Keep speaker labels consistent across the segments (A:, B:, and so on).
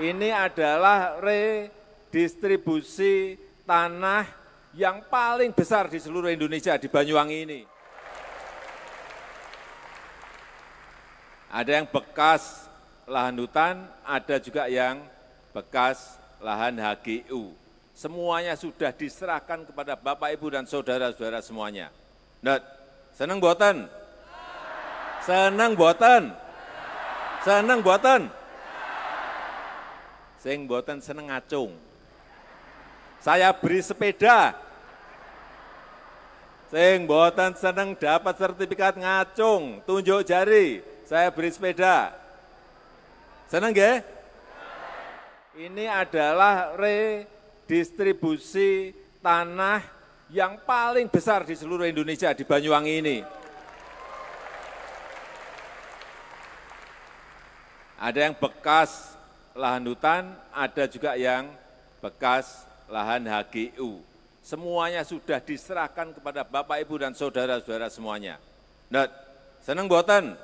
A: ini adalah redistribusi tanah yang paling besar di seluruh Indonesia, di Banyuwangi ini. Ada yang bekas lahan hutan, ada juga yang bekas lahan HGU. Semuanya sudah diserahkan kepada Bapak, Ibu, dan saudara-saudara semuanya. Nut, seneng buatan? Seneng buatan? Seneng buatan? Sing boten seneng ngacung. Saya beri sepeda. Sing boten seneng dapat sertifikat ngacung, tunjuk jari. Saya beri sepeda. Seneng nggih? Ini adalah redistribusi tanah yang paling besar di seluruh Indonesia di Banyuwangi ini. Ada yang bekas lahan hutan, ada juga yang bekas lahan HGU. Semuanya sudah diserahkan kepada Bapak, Ibu, dan saudara-saudara semuanya. Nah, Seneng buatan?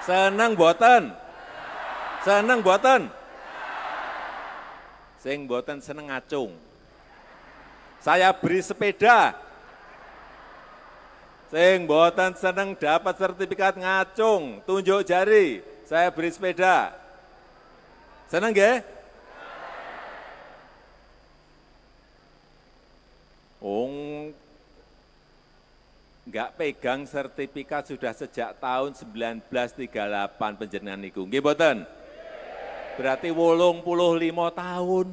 A: Senang buatan? Senang buatan? Sing buatan seneng ngacung. Saya beri sepeda. Sing buatan seneng dapat sertifikat ngacung, tunjuk jari. Saya beri sepeda. Senang Ong, ya? oh, nggak pegang sertifikat sudah sejak tahun 1938 penjernihan niku. Nggih Berarti wolong puluh lima tahun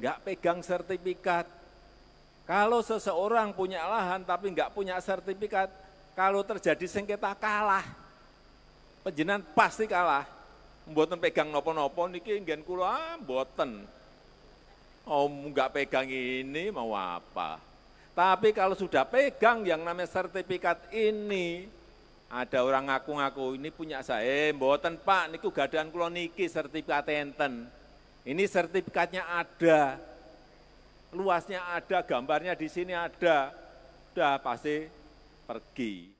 A: nggak pegang sertifikat. Kalau seseorang punya lahan tapi nggak punya sertifikat, kalau terjadi sengketa kalah, penjenan pasti kalah mboten pegang nopo-nopo niki nggen kula ah, mboten. Oh, enggak pegang ini mau apa? Tapi kalau sudah pegang yang namanya sertifikat ini, ada orang ngaku-ngaku ini punya saya, eh, mboten Pak, niku gadaan kula niki sertifikat enten. Ini sertifikatnya ada. Luasnya ada, gambarnya di sini ada. Udah pasti pergi.